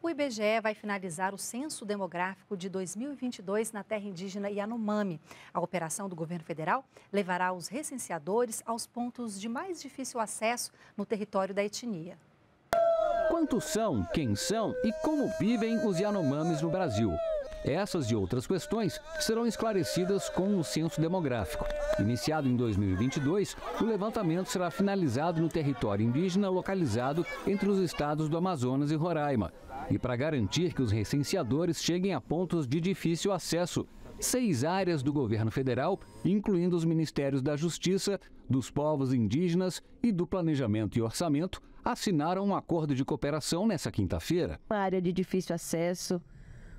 O IBGE vai finalizar o Censo Demográfico de 2022 na terra indígena Yanomami. A operação do governo federal levará os recenseadores aos pontos de mais difícil acesso no território da etnia. Quantos são, quem são e como vivem os Yanomamis no Brasil? Essas e outras questões serão esclarecidas com o censo demográfico. Iniciado em 2022, o levantamento será finalizado no território indígena localizado entre os estados do Amazonas e Roraima. E para garantir que os recenseadores cheguem a pontos de difícil acesso, seis áreas do governo federal, incluindo os ministérios da Justiça, dos Povos Indígenas e do Planejamento e Orçamento, assinaram um acordo de cooperação nessa quinta-feira. Uma área de difícil acesso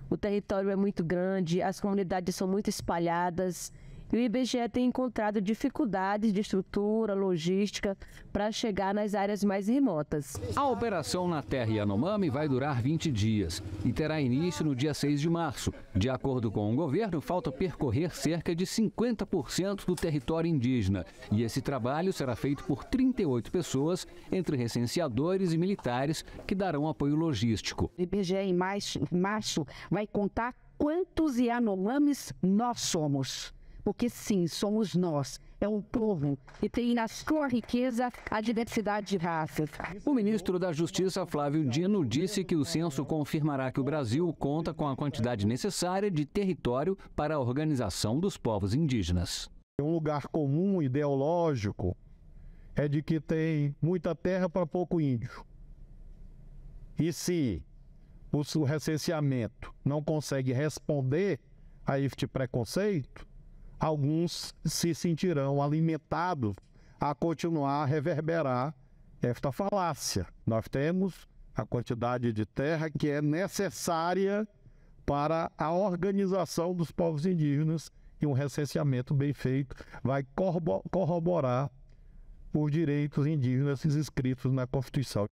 o território é muito grande, as comunidades são muito espalhadas e o IBGE tem encontrado dificuldades de estrutura, logística para chegar nas áreas mais remotas. A operação na Terra Yanomami vai durar 20 dias e terá início no dia 6 de março. De acordo com o governo, falta percorrer cerca de 50% do território indígena. E esse trabalho será feito por 38 pessoas, entre recenseadores e militares, que darão apoio logístico. O IBGE, em março, vai contar quantos Yanomamis nós somos porque sim, somos nós, é um povo que tem na sua riqueza a diversidade de raças. O ministro da Justiça, Flávio Dino, disse que o censo confirmará que o Brasil conta com a quantidade necessária de território para a organização dos povos indígenas. É um lugar comum ideológico é de que tem muita terra para pouco índio. E se o recenseamento não consegue responder a este preconceito, alguns se sentirão alimentados a continuar a reverberar esta falácia. Nós temos a quantidade de terra que é necessária para a organização dos povos indígenas e um recenseamento bem feito vai corroborar os direitos indígenas inscritos na Constituição.